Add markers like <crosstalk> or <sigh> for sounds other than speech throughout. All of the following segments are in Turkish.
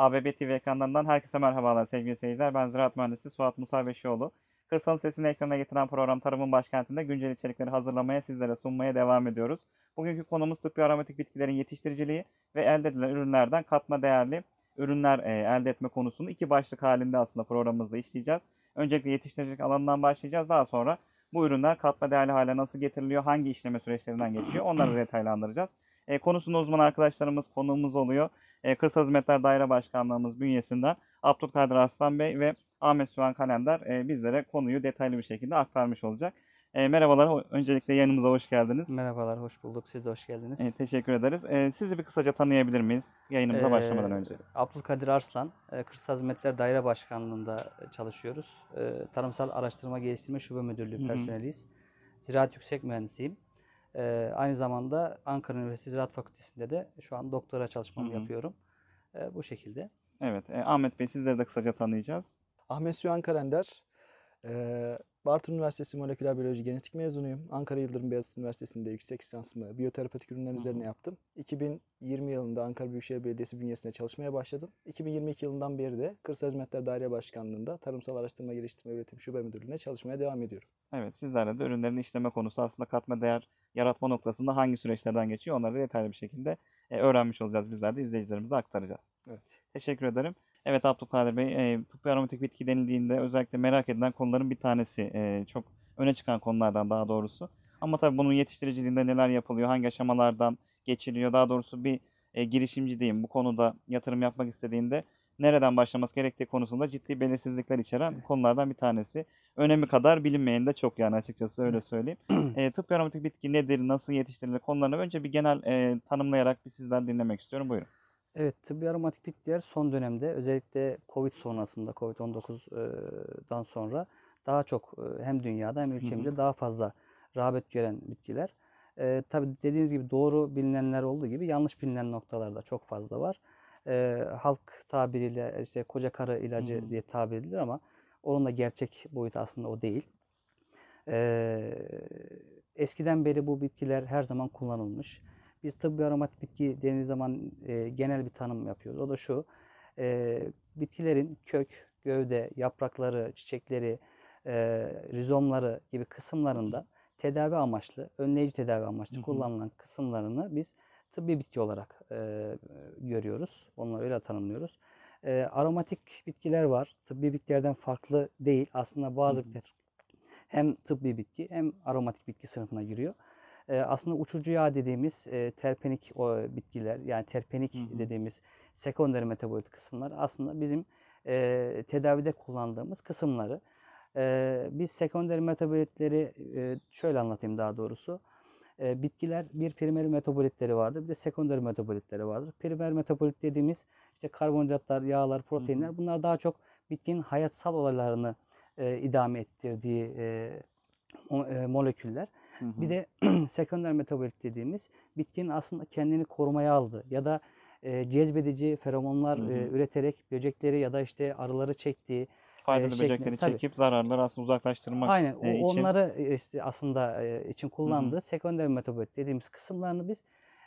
ABB TV ekranlarından herkese merhabalar sevgili seyirciler. Ben Ziraat Mühendisi Suat Musa Beşioğlu. Kırsalın sesini ekrana getiren program Tarımın Başkenti'nde güncel içerikleri hazırlamaya sizlere sunmaya devam ediyoruz. Bugünkü konumuz tıbbi aromatik bitkilerin yetiştiriciliği ve elde edilen ürünlerden katma değerli ürünler e, elde etme konusunu iki başlık halinde aslında programımızda işleyeceğiz. Öncelikle yetiştiricilik alanından başlayacağız. Daha sonra bu ürünler katma değerli hale nasıl getiriliyor, hangi işleme süreçlerinden geçiyor onları detaylandıracağız. E, konusunda uzman arkadaşlarımız konuğumuz oluyor e, Kırsal Hizmetler Daire Başkanlığımız bünyesinden Abdülkadir Arslan Bey ve Ahmet Sühan Kalender e, bizlere konuyu detaylı bir şekilde aktarmış olacak. E, merhabalar. Öncelikle yayınımıza hoş geldiniz. Merhabalar, hoş bulduk. Siz de hoş geldiniz. E, teşekkür ederiz. sizi bir kısaca tanıyabilir miyiz yayınımıza e, başlamadan önce? Abdülkadir Arslan, e, Kırsal Hizmetler Daire Başkanlığı'nda çalışıyoruz. Tarımsal Araştırma Geliştirme Şube Müdürlüğü personeliyiz. Ziraat Yüksek Mühendisiyim. E, aynı zamanda Ankara Üniversitesi Ziraat Fakültesi'nde de şu an doktora çalışmamı Hı-hı. yapıyorum. E, bu şekilde. Evet. E, Ahmet Bey sizleri de kısaca tanıyacağız. Ahmet Süyan Kalender. E, ee, Bartın Üniversitesi Moleküler Biyoloji Genetik mezunuyum. Ankara Yıldırım Beyazıt Üniversitesi'nde yüksek lisansımı biyoterapetik ürünler üzerine yaptım. 2020 yılında Ankara Büyükşehir Belediyesi bünyesinde çalışmaya başladım. 2022 yılından beri de Kırsal Hizmetler Daire Başkanlığı'nda Tarımsal Araştırma Geliştirme Üretim Şube Müdürlüğü'ne çalışmaya devam ediyorum. Evet sizlerle de ürünlerin işleme konusu aslında katma değer yaratma noktasında hangi süreçlerden geçiyor onları da detaylı bir şekilde e, öğrenmiş olacağız. Bizler de izleyicilerimize aktaracağız. Evet. Teşekkür ederim. Evet Abdülkadir Bey, e, tıbbi aromatik bitki denildiğinde özellikle merak edilen konuların bir tanesi. E, çok öne çıkan konulardan daha doğrusu. Ama tabii bunun yetiştiriciliğinde neler yapılıyor, hangi aşamalardan geçiliyor. Daha doğrusu bir e, girişimci diyeyim bu konuda yatırım yapmak istediğinde nereden başlaması gerektiği konusunda ciddi belirsizlikler içeren konulardan bir tanesi. Önemi kadar bilinmeyen de çok yani açıkçası öyle söyleyeyim. <clears throat> e, tıp aromatik bitki nedir, nasıl yetiştirilir konularını önce bir genel e, tanımlayarak bir sizden dinlemek istiyorum. Buyurun. Evet, tıbbi aromatik bitkiler son dönemde özellikle Covid sonrasında, Covid-19'dan sonra daha çok hem dünyada hem ülkemizde hı hı. daha fazla rağbet gören bitkiler. E, tabii dediğiniz gibi doğru bilinenler olduğu gibi yanlış bilinen noktalar da çok fazla var e, halk tabiriyle işte koca karı ilacı hmm. diye tabir edilir ama onun da gerçek boyutu aslında o değil. E, eskiden beri bu bitkiler her zaman kullanılmış. Biz tıbbi aromat bitki denildiği zaman e, genel bir tanım yapıyoruz. O da şu, e, bitkilerin kök, gövde, yaprakları, çiçekleri, e, rizomları gibi kısımlarında tedavi amaçlı, önleyici tedavi amaçlı hı kullanılan kısımlarını biz tıbbi bitki olarak e, görüyoruz. Onları öyle tanımlıyoruz. E, aromatik bitkiler var. Tıbbi bitkilerden farklı değil. Aslında bazı bitkiler hem tıbbi bitki hem aromatik bitki sınıfına giriyor. E, aslında uçucu yağ dediğimiz e, terpenik o, bitkiler yani terpenik hı hı. dediğimiz sekonder metabolit kısımlar aslında bizim e, tedavide kullandığımız kısımları. E, biz sekonder metabolitleri e, şöyle anlatayım daha doğrusu. E, bitkiler bir primer metabolitleri vardır, bir de sekonder metabolitleri vardır. Primer metabolit dediğimiz işte karbonhidratlar, yağlar, proteinler hı bunlar daha çok bitkinin hayatsal olaylarını e, idame ettirdiği e, o, e, moleküller. Hı hı. Bir de <clears throat> sekonder metabolit dediğimiz bitkinin aslında kendini korumaya aldı ya da e, cezbedici feromonlar hı e, hı. E, üreterek böcekleri ya da işte arıları çektiği, faydalı şeklinde, böcekleri çekip zararları aslında uzaklaştırmak Aynen, o, için. Onları işte aslında için kullandığı sekonder metabolit dediğimiz kısımlarını biz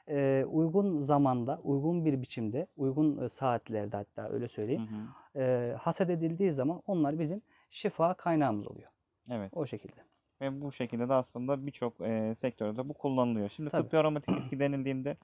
e, uygun zamanda, uygun bir biçimde, uygun saatlerde hatta öyle söyleyeyim hı E, hasat edildiği zaman onlar bizim şifa kaynağımız oluyor. Evet. O şekilde. Ve bu şekilde de aslında birçok e, sektörde bu kullanılıyor. Şimdi Tabii. tıbbi aromatik bitki denildiğinde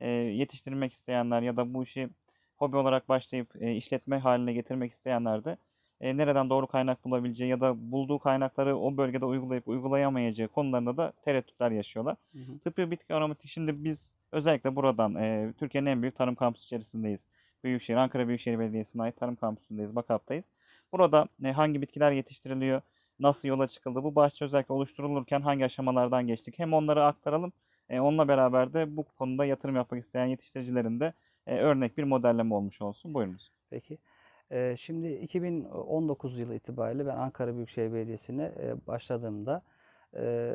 e, yetiştirmek isteyenler ya da bu işi hobi olarak başlayıp e, işletme haline getirmek isteyenler de e, nereden doğru kaynak bulabileceği ya da bulduğu kaynakları o bölgede uygulayıp uygulayamayacağı konularında da tereddütler yaşıyorlar. Tıpkı bitki aromatik şimdi biz özellikle buradan e, Türkiye'nin en büyük tarım kampüsü içerisindeyiz. Büyükşehir, Ankara Büyükşehir Belediyesi'ne ait tarım kampüsündeyiz, Bakap'tayız. Burada e, hangi bitkiler yetiştiriliyor, nasıl yola çıkıldı, bu bahçe özellikle oluşturulurken hangi aşamalardan geçtik hem onları aktaralım e, onunla beraber de bu konuda yatırım yapmak isteyen yetiştiricilerin de e, örnek bir modelleme olmuş olsun. Buyurunuz. Peki. Ee, şimdi 2019 yılı itibariyle ben Ankara Büyükşehir Belediyesi'ne e, başladığımda e,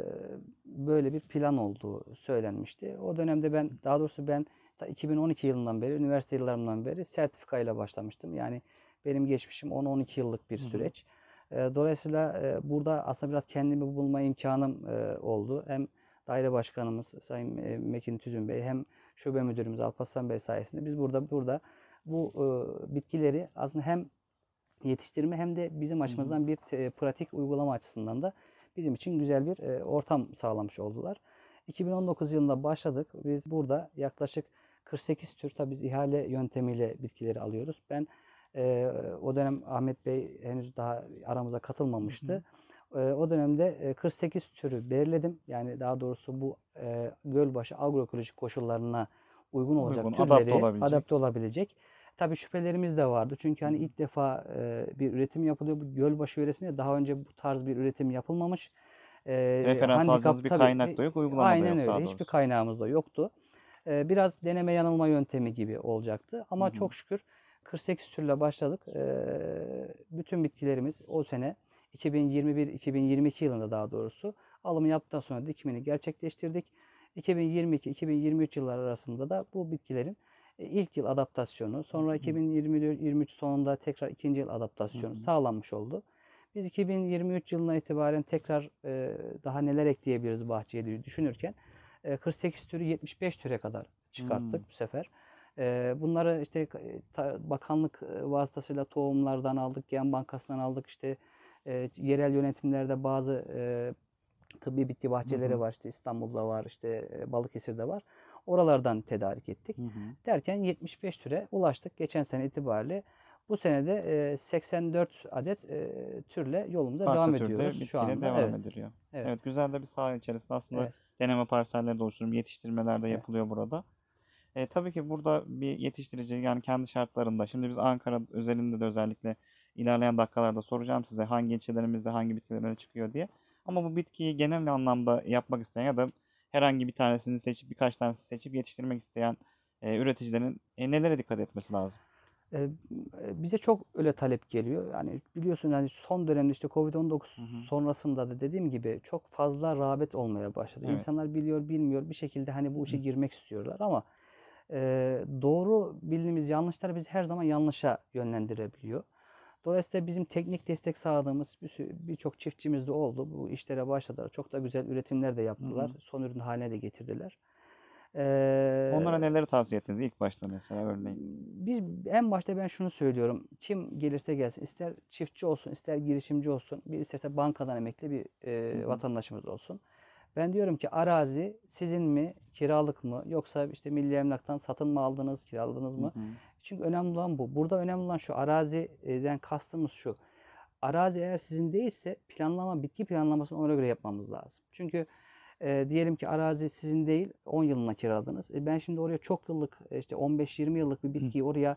böyle bir plan olduğu söylenmişti. O dönemde ben, daha doğrusu ben 2012 yılından beri, üniversite yıllarımdan beri sertifika ile başlamıştım. Yani benim geçmişim 10-12 yıllık bir süreç. Ee, dolayısıyla e, burada aslında biraz kendimi bulma imkanım oldu. Hem daire başkanımız Sayın Mekin Tüzün Bey hem şube müdürümüz Alpaslan Bey sayesinde biz burada burada bu e, bitkileri aslında hem yetiştirme hem de bizim açımızdan bir te, pratik uygulama açısından da bizim için güzel bir e, ortam sağlamış oldular. 2019 yılında başladık. Biz burada yaklaşık 48 tür tabii biz ihale yöntemiyle bitkileri alıyoruz. Ben e, o dönem Ahmet Bey henüz daha aramıza katılmamıştı. E, o dönemde 48 e, türü belirledim. Yani daha doğrusu bu e, gölbaşı agroekolojik koşullarına uygun olacak uygun, türleri adapte olabilecek. adapte olabilecek Tabii şüphelerimiz de vardı. Çünkü hani ilk defa e, bir üretim yapılıyor. Bu Gölbaşı yöresinde daha önce bu tarz bir üretim yapılmamış. E, Referans handikap, aldığınız bir tabii, kaynak e, da yok, uygulama aynen da yok. Aynen öyle. Hiçbir kaynağımız da yoktu. E, biraz deneme yanılma yöntemi gibi olacaktı. Ama Hı-hı. çok şükür 48 türle başladık. E, bütün bitkilerimiz o sene 2021-2022 yılında daha doğrusu alımı yaptıktan sonra dikimini gerçekleştirdik. 2022-2023 yılları arasında da bu bitkilerin e, ilk yıl adaptasyonu, sonra 2023 sonunda tekrar ikinci yıl adaptasyonu sağlanmış oldu. Biz 2023 yılına itibaren tekrar e, daha neler ekleyebiliriz bahçeye diye düşünürken e, 48 türü 75 türe kadar çıkarttık hmm. bu sefer. E, bunları işte e, ta, bakanlık e, vasıtasıyla tohumlardan aldık, gen bankasından aldık. İşte e, yerel yönetimlerde bazı e, tıbbi bitki bahçeleri hı hı. var. İşte İstanbul'da var, işte Balıkesir'de var. Oralardan tedarik ettik. Hı hı. Derken 75 türe ulaştık. Geçen sene itibariyle bu de 84 e, adet e, türle yolumuza Farklı devam ediyoruz şu anda. Devam evet. ediliyor. Evet. evet, güzel de bir saha içerisinde aslında evet. deneme parselleri de oluşturum, yetiştirmeler de yapılıyor evet. burada. E, tabii ki burada bir yetiştirici yani kendi şartlarında. Şimdi biz Ankara özelinde de özellikle ilerleyen dakikalarda soracağım size hangi ilçelerimizde hangi bitkiler öne çıkıyor diye. Ama bu bitkiyi genel anlamda yapmak isteyen ya da herhangi bir tanesini seçip birkaç tanesini seçip yetiştirmek isteyen e, üreticilerin e, nelere dikkat etmesi lazım? E, e bize çok öyle talep geliyor. Yani biliyorsun yani son dönemde işte Covid-19 sonrasında da dediğim gibi çok fazla rağbet olmaya başladı. Evet. İnsanlar biliyor, bilmiyor bir şekilde hani bu işe hı girmek istiyorlar ama e, doğru bildiğimiz yanlışlar bizi her zaman yanlışa yönlendirebiliyor. Dolayısıyla bizim teknik destek sağladığımız birçok bir çiftçimiz de oldu. Bu işlere başladılar. Çok da güzel üretimler de yaptılar. Hı hı. Son ürün haline de getirdiler. Ee, Onlara neleri tavsiye ettiniz ilk başta mesela örneğin? Biz en başta ben şunu söylüyorum. Kim gelirse gelsin ister çiftçi olsun ister girişimci olsun bir isterse bankadan emekli bir e, vatandaşımız olsun. Ben diyorum ki arazi sizin mi kiralık mı yoksa işte milli emlaktan satın mı aldınız kiraladınız mı? Hı-hı. Çünkü önemli olan bu. Burada önemli olan şu araziden kastımız şu. Arazi eğer sizin değilse planlama, bitki planlamasını ona göre yapmamız lazım. Çünkü e, diyelim ki arazi sizin değil 10 yılına kiraladınız. E, ben şimdi oraya çok yıllık e, işte 15-20 yıllık bir bitkiyi Hı. oraya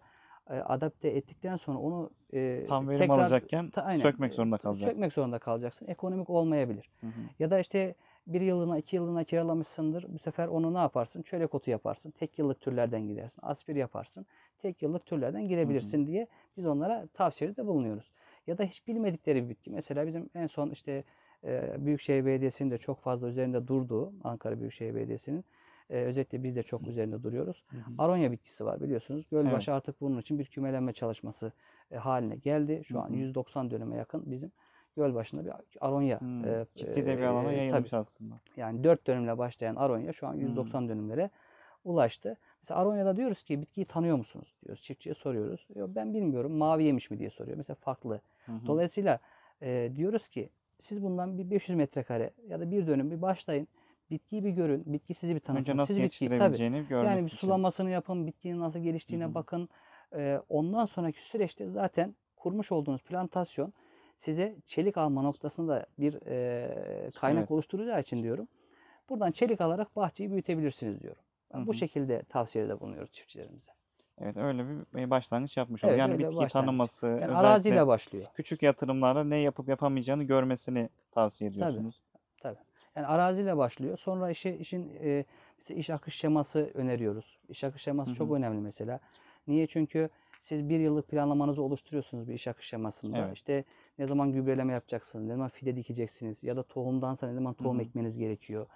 e, adapte ettikten sonra onu e, tam verim tekrar, alacakken ta, aynen, sökmek zorunda e, kalacaksın. Sökmek zorunda kalacaksın. Ekonomik olmayabilir. Hı hı. Ya da işte bir yılına, iki yılına kiralamışsındır. Bu sefer onu ne yaparsın? Çörek otu yaparsın. Tek yıllık türlerden gidersin. Aspir yaparsın. Tek yıllık türlerden girebilirsin Hı-hı. diye biz onlara tavsiyede bulunuyoruz. Ya da hiç bilmedikleri bir bitki. Mesela bizim en son işte e, Büyükşehir Belediyesi'nin de çok fazla üzerinde durduğu Ankara Büyükşehir Belediyesi'nin e, özellikle biz de çok üzerinde duruyoruz. Hı hı. Aronya bitkisi var biliyorsunuz. Gölbaşı evet. artık bunun için bir kümelenme çalışması e, haline geldi. Şu hı hı. an 190 dönüme yakın bizim göl başında bir Aronya. Hmm, e, ciddi de bir alana yayılmış tabii. aslında. Yani 4 dönümle başlayan Aronya şu an 190 hmm. dönümlere ulaştı. Mesela Aronya'da diyoruz ki bitkiyi tanıyor musunuz diyoruz. Çiftçiye soruyoruz. Yok ben bilmiyorum mavi yemiş mi diye soruyor. Mesela farklı. Hı Dolayısıyla e, diyoruz ki siz bundan bir 500 metrekare ya da bir dönüm bir başlayın. Bitkiyi bir görün. Bitki sizi bir tanısın. Önce nasıl siz yetiştirebileceğini bitkiyi, tabii, Yani bir sulamasını için. yapın. Bitkinin nasıl geliştiğine hı hı. bakın. E, ondan sonraki süreçte zaten kurmuş olduğunuz plantasyon size çelik alma noktasında bir e, kaynak evet. oluşturacağı için diyorum. Buradan çelik alarak bahçeyi büyütebilirsiniz diyorum. Ben Hı-hı. bu şekilde tavsiyede bulunuyoruz çiftçilerimize. Evet öyle bir başlangıç yapmış oluyor. Evet, yani bitkiyi başlangıç. tanıması, yani araziyle başlıyor. Küçük yatırımlarda ne yapıp yapamayacağını görmesini tavsiye ediyorsunuz. Tabii. Tabii. Yani araziyle başlıyor. Sonra işe işin e, iş akış şeması öneriyoruz. İş akış şeması Hı-hı. çok önemli mesela. Niye? Çünkü siz bir yıllık planlamanızı oluşturuyorsunuz bir iş akış şemasında. Evet. İşte ne zaman gübreleme yapacaksınız, ne zaman fide dikeceksiniz ya da tohumdansa ne zaman tohum Hı-hı. ekmeniz gerekiyor.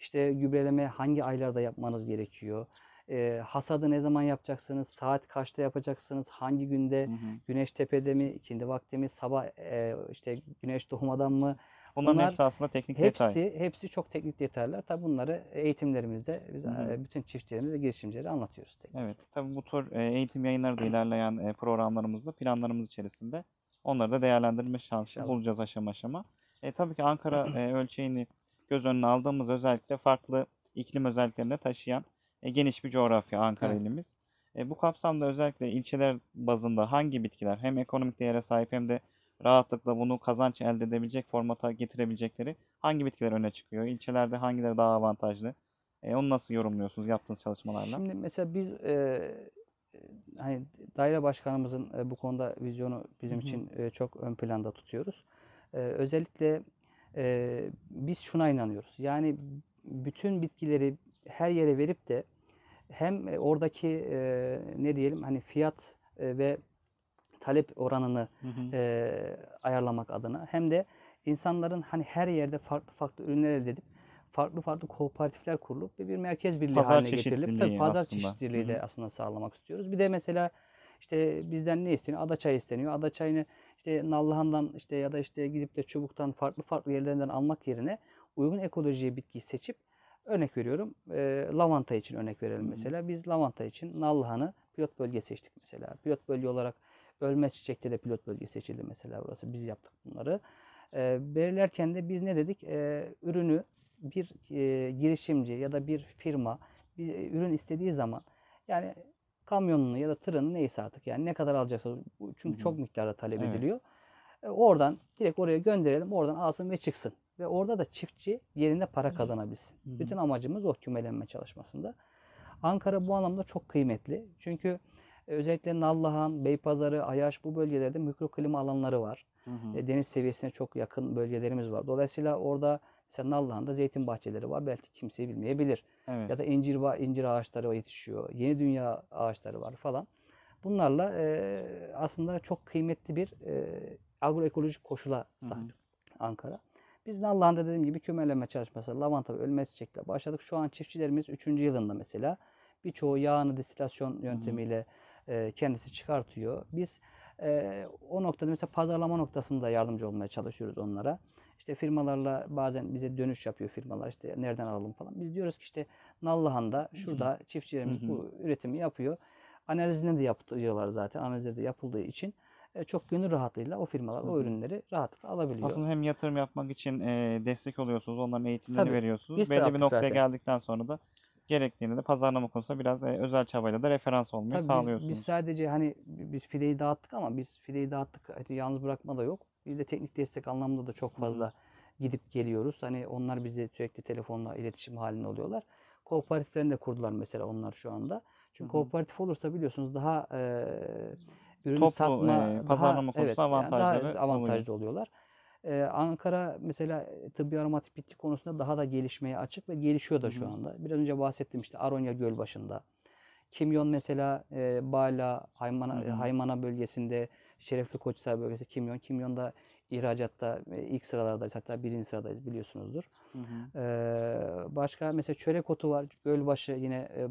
İşte gübreleme hangi aylarda yapmanız gerekiyor. E, hasadı ne zaman yapacaksınız, saat kaçta yapacaksınız, hangi günde, hı hı. güneş tepede mi, ikindi vakti mi, sabah e, işte güneş doğmadan mı? Bunların Bunlar, hepsi aslında teknik hepsi, detay. Hepsi çok teknik detaylar. Tabi bunları eğitimlerimizde biz hı hı. bütün çiftçilerimiz ve girişimcileri anlatıyoruz. Teknik. Evet tabi bu tür eğitim yayınları da ilerleyen programlarımızda planlarımız içerisinde Onları da değerlendirme şansı İnşallah. bulacağız aşama aşama. E, tabii ki Ankara <clears throat> e, ölçeğini göz önüne aldığımız özellikle farklı iklim özelliklerini taşıyan e, geniş bir coğrafya Ankara evet. ilimiz. E, bu kapsamda özellikle ilçeler bazında hangi bitkiler hem ekonomik değere sahip hem de rahatlıkla bunu kazanç elde edebilecek formata getirebilecekleri hangi bitkiler öne çıkıyor? İlçelerde hangileri daha avantajlı? E, onu nasıl yorumluyorsunuz yaptığınız çalışmalarla? Şimdi mesela biz e, hani daire başkanımızın e, bu konuda vizyonu bizim için e, çok ön planda tutuyoruz. E, özellikle biz şuna inanıyoruz. Yani bütün bitkileri her yere verip de hem oradaki ne diyelim hani fiyat ve talep oranını hı hı. ayarlamak adına hem de insanların hani her yerde farklı farklı ürünler elde edip farklı farklı kooperatifler kurulup ve bir merkez birliği pazar haline getirilip tabii pazar aslında. çeşitliliği de Hı-hı. aslında sağlamak istiyoruz. Bir de mesela işte bizden ne isteniyor? Adaçay isteniyor. Adaçayını işte Nallıhan'dan işte ya da işte gidip de Çubuk'tan farklı farklı yerlerden almak yerine uygun ekolojiye bitkiyi seçip örnek veriyorum e, lavanta için örnek verelim mesela. Biz lavanta için Nallıhan'ı pilot bölge seçtik mesela. Pilot bölge olarak ölmez çiçekte de pilot bölge seçildi mesela burası. Biz yaptık bunları. E, belirlerken de biz ne dedik? E, ürünü bir e, girişimci ya da bir firma bir e, ürün istediği zaman yani kamyonunu ya da tırını neyse artık yani ne kadar alacaksa çünkü çok miktarda talep evet. ediliyor. E, oradan direkt oraya gönderelim oradan alsın ve çıksın. Ve orada da çiftçi yerinde para kazanabilsin. Hı-hı. Bütün amacımız o kümelenme çalışmasında. Ankara bu anlamda çok kıymetli. Çünkü e, özellikle Nallıhan, Beypazarı, Ayaş bu bölgelerde mikro klima alanları var. Hı e, Deniz seviyesine çok yakın bölgelerimiz var. Dolayısıyla orada senin Allah'ında zeytin bahçeleri var. Belki kimse bilmeyebilir. Evet. Ya da incir, incir ağaçları yetişiyor. Yeni dünya ağaçları var falan. Bunlarla e, aslında çok kıymetli bir e, agroekolojik koşula sahip Hı-hı. Ankara. Biz Allah'ında dediğim gibi kümeleme çalışması, lavanta ve ölmez çiçekle başladık. Şu an çiftçilerimiz 3. yılında mesela birçoğu yağını distilasyon yöntemiyle e, kendisi çıkartıyor. Biz e, o noktada mesela pazarlama noktasında yardımcı olmaya çalışıyoruz onlara. İşte firmalarla bazen bize dönüş yapıyor firmalar işte nereden alalım falan. Biz diyoruz ki işte Nallıhan'da şurada Hı-hı. çiftçilerimiz Hı-hı. bu üretimi yapıyor. Analizini de yapıyorlar zaten. Analizleri de yapıldığı için e, çok gönül rahatlığıyla o firmalar Hı-hı. o ürünleri rahatlıkla alabiliyor. Aslında hem yatırım yapmak için destek oluyorsunuz, onların eğitimlerini Tabii, veriyorsunuz. Belli bir noktaya zaten. geldikten sonra da gerektiğinde de pazarlama konusunda biraz e, özel çabayla da referans olmayı Tabii sağlıyorsunuz. Biz, biz sadece hani biz fideyi dağıttık ama biz fideyi dağıttık hani yalnız bırakma da yok. Biz de teknik destek anlamında da çok fazla gidip geliyoruz. Hani onlar bizle sürekli telefonla iletişim halinde oluyorlar. Kooperatiflerini de kurdular mesela onlar şu anda. Çünkü Hı-hı. kooperatif olursa biliyorsunuz daha e, ürün Toplu, satma, e, pazarlama daha, konusunda evet, avantajları yani avantajlı oluyor. oluyorlar. Ee, Ankara mesela tıbbi aromatik bitki konusunda daha da gelişmeye açık ve gelişiyor da şu anda. Biraz önce bahsettim işte Aronya Gölbaşı'nda. Kimyon mesela e, Bala, Haymana, hı hı. Haymana bölgesinde, Şerefli Koçhisar bölgesi Kimyon. Kimyon da ihracatta ilk sıralardayız. Hatta birinci sıradayız biliyorsunuzdur. Hı hı. E, başka mesela çörek otu var. Gölbaşı yine e,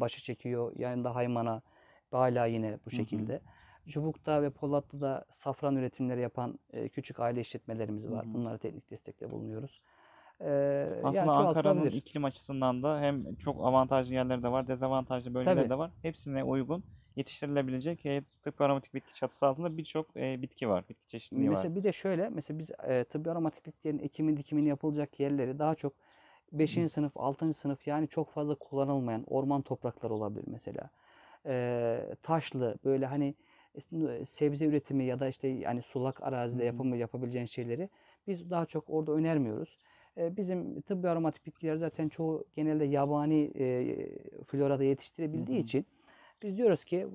başı çekiyor. yani da Haymana, Bala yine bu şekilde. Hı hı. Çubuk'ta ve Polatlı'da safran üretimleri yapan e, küçük aile işletmelerimiz var. Hı-hı. Bunlara teknik destekte bulunuyoruz. Ee, Aslında yani Ankara'nın iklim açısından da hem çok avantajlı yerleri de var, dezavantajlı bölgeleri Tabii. de var. Hepsine uygun yetiştirilebilecek e, tıbbi aromatik bitki çatısı altında birçok e, bitki var, bitki çeşitliliği mesela var. Mesela bir de şöyle, mesela biz e, tıbbi aromatik bitkilerin ekimi dikimini yapılacak yerleri daha çok 5. Hı. sınıf, 6. sınıf yani çok fazla kullanılmayan orman toprakları olabilir mesela. E, taşlı böyle hani e, sebze üretimi ya da işte yani sulak arazide yapımı yapabileceğin şeyleri biz daha çok orada önermiyoruz. E, bizim tıbbi aromatik bitkiler zaten çoğu genelde yabani e, florada yetiştirebildiği için biz diyoruz ki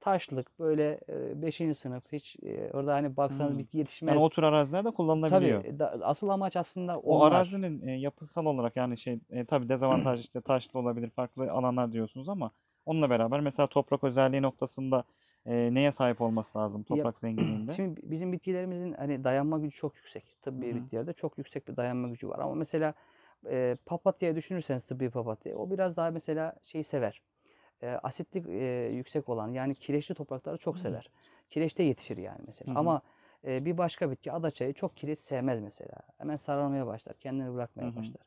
taşlık böyle e, 5. sınıf hiç orada hani baksanız hmm. bitki yetişmez. Yani o tür arazilerde kullanılabiliyor. Tabii da, asıl amaç aslında onlar. O arazinin yapısal olarak yani şey e, tabii dezavantaj <clears throat> işte taşlı olabilir farklı alanlar diyorsunuz ama onunla beraber mesela toprak özelliği noktasında e, neye sahip olması lazım toprak ya, zenginliğinde? <clears throat> Şimdi bizim bitkilerimizin hani dayanma gücü çok yüksek. Tıbbi Hı. bitkilerde çok yüksek bir dayanma gücü var ama mesela e, papatya düşünürseniz tıbbi papatya o biraz daha mesela şeyi sever. E, asitlik e, yüksek olan yani kireçli toprakları çok Hı. sever. Kireçte yetişir yani mesela. Hı. Ama e, bir başka bitki adaçayı çok kireç sevmez mesela. Hemen sararmaya başlar, kendini bırakmaya Hı. başlar.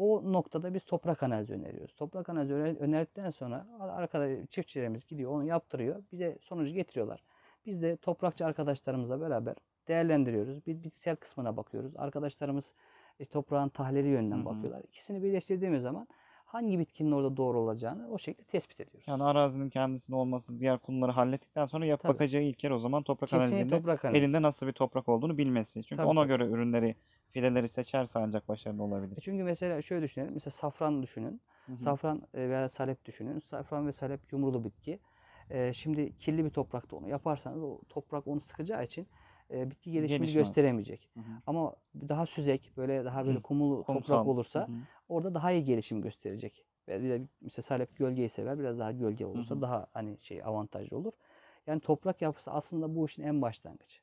O noktada biz toprak analizi öneriyoruz. Toprak analizi önerdikten sonra arkada çiftçilerimiz gidiyor onu yaptırıyor. Bize sonucu getiriyorlar. Biz de toprakçı arkadaşlarımızla beraber değerlendiriyoruz. Bir bitkisel kısmına bakıyoruz. Arkadaşlarımız e, toprağın tahlili yönden Hı-hı. bakıyorlar. İkisini birleştirdiğimiz zaman hangi bitkinin orada doğru olacağını o şekilde tespit ediyoruz. Yani arazinin kendisinin olması, diğer konuları hallettikten sonra yap bakacağı ilk yer o zaman toprak Kesinlikle analizinde toprak analizi. elinde nasıl bir toprak olduğunu bilmesi. Çünkü Tabii. ona göre ürünleri fileleri seçerse ancak başarılı olabilir. E çünkü mesela şöyle düşünelim. Mesela safran düşünün. Hı hı. Safran e, veya salep düşünün. Safran ve salep yumrulu bitki. E, şimdi kirli bir toprakta onu yaparsanız o toprak onu sıkacağı için bitki gelişimi Gelişmez. gösteremeyecek. Hı hı. Ama daha süzek, böyle daha böyle kumlu toprak olursa hı hı. orada daha iyi gelişim gösterecek. Bir de mesela salep gölgeyi sever. Biraz daha gölge olursa hı hı. daha hani şey avantajlı olur. Yani toprak yapısı aslında bu işin en başlangıcı.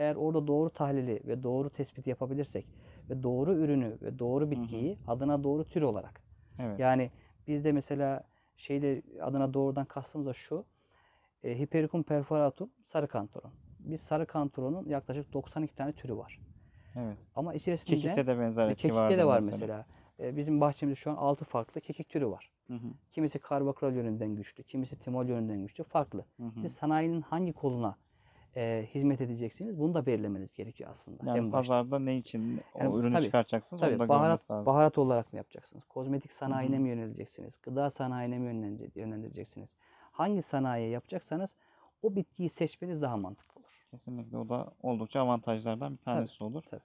Eğer orada doğru tahlili ve doğru tespit yapabilirsek ve doğru ürünü ve doğru bitkiyi hı hı. adına doğru tür olarak. Evet. Yani bizde mesela şeyde adına doğrudan kastımız da şu. E, Hipericum perforatum sarı kantoron. Biz sarı kantoronun yaklaşık 92 tane türü var. Evet. Ama içerisinde kekikte de benzer etki kekikte var. Kekikte de var mesela. mesela. E, bizim bahçemizde şu an 6 farklı kekik türü var. Hı hı. Kimisi karbakral yönünden güçlü, kimisi timol yönünden güçlü, farklı. Hı hı. Siz sanayinin hangi koluna e, hizmet edeceksiniz. Bunu da belirlemeniz gerekiyor aslında. Yani pazarda ne için o ürünü tabii, çıkaracaksınız tabii, onu da baharat, lazım. Baharat olarak mı yapacaksınız? Kozmetik sanayine Hı-hı. mi yöneleceksiniz? Gıda sanayine mi yönlendireceksiniz? Hangi sanayiye yapacaksanız o bitkiyi seçmeniz daha mantıklı olur. Kesinlikle o da oldukça avantajlardan bir tanesi tabii, olur. Tabii.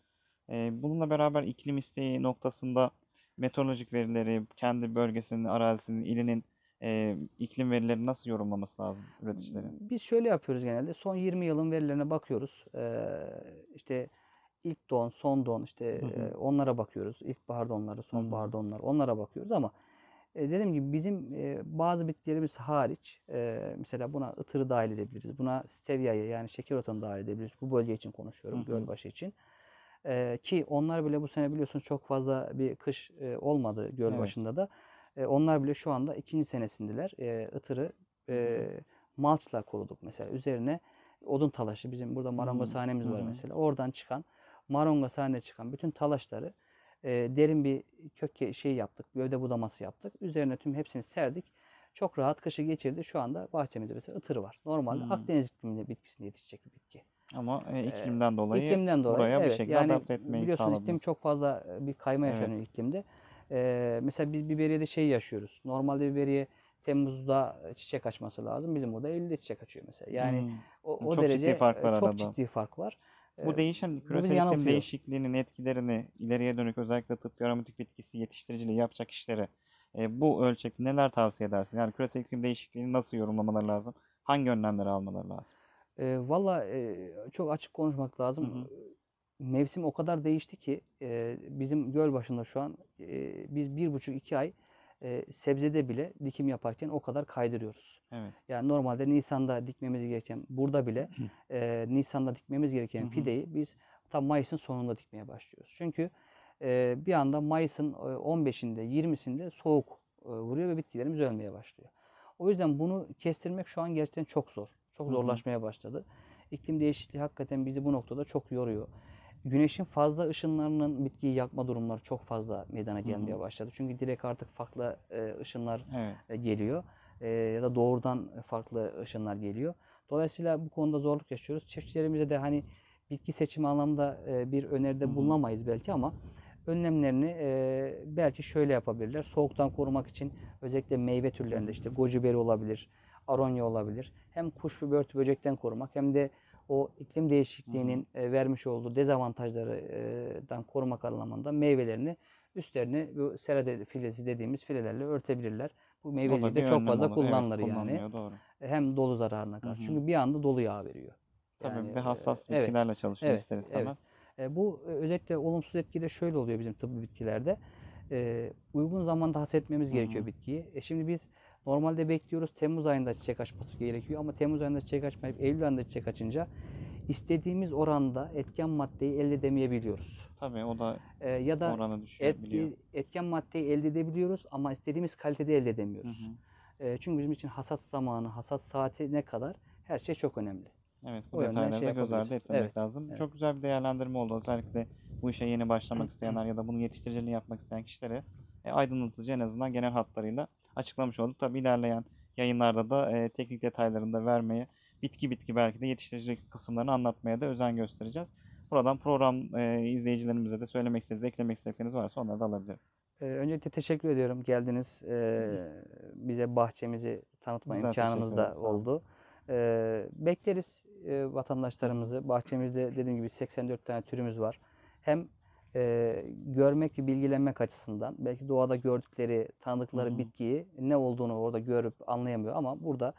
Ee, bununla beraber iklim isteği noktasında meteorolojik verileri, kendi bölgesinin, arazisinin, ilinin e, iklim verileri nasıl yorumlaması lazım üreticilerin? Biz şöyle yapıyoruz genelde. Son 20 yılın verilerine bakıyoruz. E, işte ilk don, son don işte hı hı. E, onlara bakıyoruz. İlk bahar donları, son hı hı. bahar donları onlara bakıyoruz ama e, dediğim gibi bizim e, bazı bitkilerimiz hariç e, mesela buna ıtırı dahil edebiliriz. Buna stevia'yı yani şeker otunu dahil edebiliriz. Bu bölge için konuşuyorum. Hı hı. Gölbaşı için. E, ki onlar bile bu sene biliyorsunuz çok fazla bir kış e, olmadı göl evet. başında da. E, onlar bile şu anda ikinci senesindeler. E, itırı e, malçla koruduk mesela. Üzerine odun talaşı bizim burada marangoz hanemiz var mesela. Oradan çıkan marangoz sahne çıkan bütün talaşları e, derin bir kök şey yaptık. Gövde budaması yaptık. Üzerine tüm hepsini serdik. Çok rahat kışı geçirdi. Şu anda bahçemizde mesela ıtırı var. Normalde hmm. Akdeniz ikliminde bitkisinde yetişecek bir bitki. Ama e, e iklimden dolayı, iklimden dolayı buraya evet, bir şekilde yani adapte etmeyi biliyorsunuz iklim çok fazla e, bir kayma yaşanıyor evet. iklimde. E, mesela biz biberiye de şey yaşıyoruz. Normalde biberiye Temmuz'da çiçek açması lazım. Bizim burada Eylül'de çiçek açıyor mesela. Yani hmm. o, o çok derece ciddi fark var e, çok arada. ciddi fark var. Bu değişen küresel iklim değişikliğinin etkilerini ileriye dönük özellikle tıbbi aromatik bitkisi yetiştiriciliği yapacak işlere e, bu ölçekte neler tavsiye edersin? Yani küresel iklim değişikliğini nasıl yorumlamaları lazım? Hangi önlemleri almaları lazım? E, Valla e, çok açık konuşmak lazım. Hı hı mevsim o kadar değişti ki e, bizim göl başında şu an e, biz bir buçuk iki ay e, sebzede bile dikim yaparken o kadar kaydırıyoruz. Evet. Yani normalde Nisan'da dikmemiz gereken burada bile e, Nisan'da dikmemiz gereken fideyi biz tam Mayıs'ın sonunda dikmeye başlıyoruz. Çünkü e, bir anda Mayıs'ın 15'inde e, 20'sinde soğuk e, vuruyor ve bitkilerimiz ölmeye başlıyor. O yüzden bunu kestirmek şu an gerçekten çok zor. Çok zorlaşmaya başladı. İklim değişikliği hakikaten bizi bu noktada çok yoruyor güneşin fazla ışınlarının bitkiyi yakma durumları çok fazla meydana gelmeye Hı-hı. başladı. Çünkü direkt artık farklı e, ışınlar evet. E, geliyor e, ya da doğrudan farklı ışınlar geliyor. Dolayısıyla bu konuda zorluk yaşıyoruz. Çiftçilerimize de hani bitki seçimi anlamda e, bir öneride bulunamayız belki ama önlemlerini e, belki şöyle yapabilirler. Soğuktan korumak için özellikle meyve türlerinde işte goji gociberi olabilir, aronya olabilir. Hem kuş ve börtü böcekten korumak hem de o iklim değişikliğinin hı hı. E, vermiş olduğu dezavantajlardan korumak anlamında meyvelerini üstlerini bu sera filesi dediğimiz filelerle örtebilirler. Bu de çok fazla olur. kullanılır evet, yani. Doğru. E, hem dolu zararına karşı. Hı-hı. Çünkü bir anda dolu yağ veriyor. Yani, Tabii bir hassas e, bitkilerle evet, çalışıyor evet, ister istemez. Evet. E, bu e, özellikle olumsuz etki de şöyle oluyor bizim tıbbi bitkilerde. E, uygun zamanda hasretmemiz gerekiyor Hı-hı. bitkiyi. E, şimdi biz Normalde bekliyoruz Temmuz ayında çiçek açması gerekiyor ama Temmuz ayında çiçek açmayıp Eylül ayında çiçek açınca istediğimiz oranda etken maddeyi elde edemeyebiliyoruz. Tabii o da ee, ya da oranı etki, etken maddeyi elde edebiliyoruz ama istediğimiz kalitede elde edemiyoruz. Hı hı. Ee, çünkü bizim için hasat zamanı, hasat saati ne kadar her şey çok önemli. Evet bu o detayları şey da göz ardı etmemek evet, lazım. Evet. Çok güzel bir değerlendirme oldu. Özellikle bu işe yeni başlamak <clears throat> isteyenler ya da bunun yetiştiriciliğini yapmak isteyen kişilere e, aydınlatıcı en azından genel hatlarıyla açıklamış olduk. Tabi ilerleyen yayınlarda da e, teknik detaylarını da vermeye, bitki bitki belki de yetiştiricilik kısımlarını anlatmaya da özen göstereceğiz. Buradan program e, izleyicilerimize de söylemek istediğiniz, eklemek istedikleriniz varsa onları da alabilirim. Ee, öncelikle teşekkür ediyorum. Geldiniz. Ee, bize bahçemizi tanıtma Güzel imkanımız da oldu. Ee, bekleriz e, vatandaşlarımızı. Bahçemizde dediğim gibi 84 tane türümüz var. Hem e, görmek ve bilgilenmek açısından belki doğada gördükleri, tanıdıkları hmm. bitkiyi ne olduğunu orada görüp anlayamıyor ama burada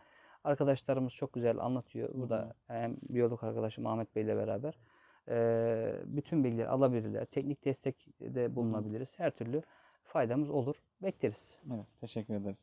arkadaşlarımız çok güzel anlatıyor. Hmm. Burada hem biyolog arkadaşım Ahmet Bey ile beraber e, bütün bilgileri alabilirler. Teknik destek de bulunabiliriz. Her türlü faydamız olur. Bekleriz. Evet, teşekkür ederiz.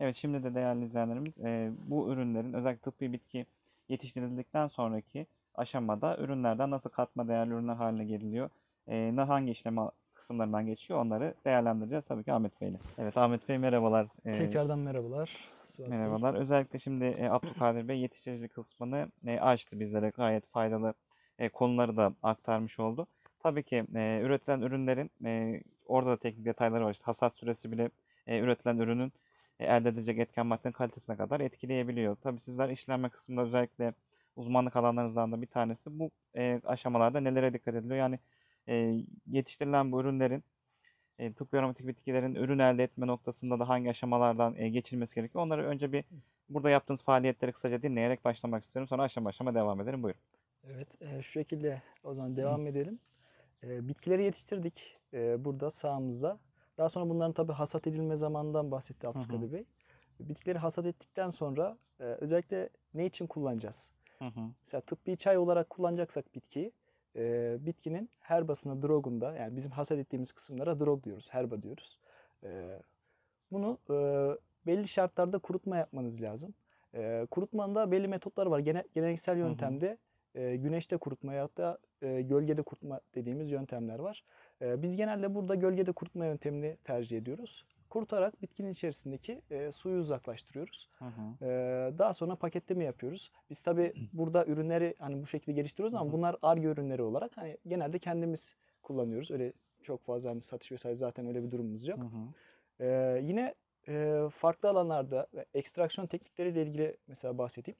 Evet, şimdi de değerli izleyenlerimiz e, bu ürünlerin özellikle tıbbi bitki yetiştirildikten sonraki aşamada ürünlerden nasıl katma değerli ürünler haline geliliyor ee, ne hangi işleme kısımlarından geçiyor onları değerlendireceğiz tabii ki Ahmet Bey'le. Evet Ahmet Bey merhabalar. Ee, Tekrardan merhabalar. Suat merhabalar. Bey. Özellikle şimdi e, Abdülkadir Bey yetiştirici kısmını e, açtı bizlere gayet faydalı e, konuları da aktarmış oldu. Tabii ki e, üretilen ürünlerin orada da teknik detayları var. İşte hasat süresi bile üretilen ürünün elde edilecek etken maddenin kalitesine kadar etkileyebiliyor. Tabii sizler işlenme kısmında özellikle uzmanlık alanlarınızdan da bir tanesi. Bu aşamalarda nelere dikkat ediliyor? Yani e, yetiştirilen bu ürünlerin e, tıbbi aromatik bitkilerin ürün elde etme noktasında da hangi aşamalardan e, geçilmesi gerekiyor? Onları önce bir burada yaptığınız faaliyetleri kısaca dinleyerek başlamak istiyorum. Sonra aşama aşama devam edelim. Buyurun. Evet, e, şu şekilde o zaman devam Hı. edelim. E, bitkileri yetiştirdik e, burada sağımızda. Daha sonra bunların tabii hasat edilme zamanından bahsetti Abdülkadir Bey. Bitkileri hasat ettikten sonra e, özellikle ne için kullanacağız? Hı hı. Mesela tıbbi çay olarak kullanacaksak bitkiyi e, bitkinin herbasına drogunda yani bizim hasat ettiğimiz kısımlara drog diyoruz, herba diyoruz. E, bunu e, belli şartlarda kurutma yapmanız lazım. E, kurutmanın da belli metotlar var. Gene, geleneksel yöntemde hı hı e, güneşte kurutma ya da e, gölgede kurutma dediğimiz yöntemler var. E, biz genelde burada gölgede kurutma yöntemini tercih ediyoruz kurutarak bitkinin içerisindeki e, suyu uzaklaştırıyoruz. Hı hı. E, daha sonra paketleme yapıyoruz. Biz tabii burada ürünleri hani bu şekilde geliştiriyoruz ama hı hı. bunlar arge ürünleri olarak hani genelde kendimiz kullanıyoruz. Öyle çok fazla hani satış vesaire zaten öyle bir durumumuz yok. Hı hı. E, yine e, farklı alanlarda ekstraksiyon teknikleriyle ilgili mesela bahsedeyim.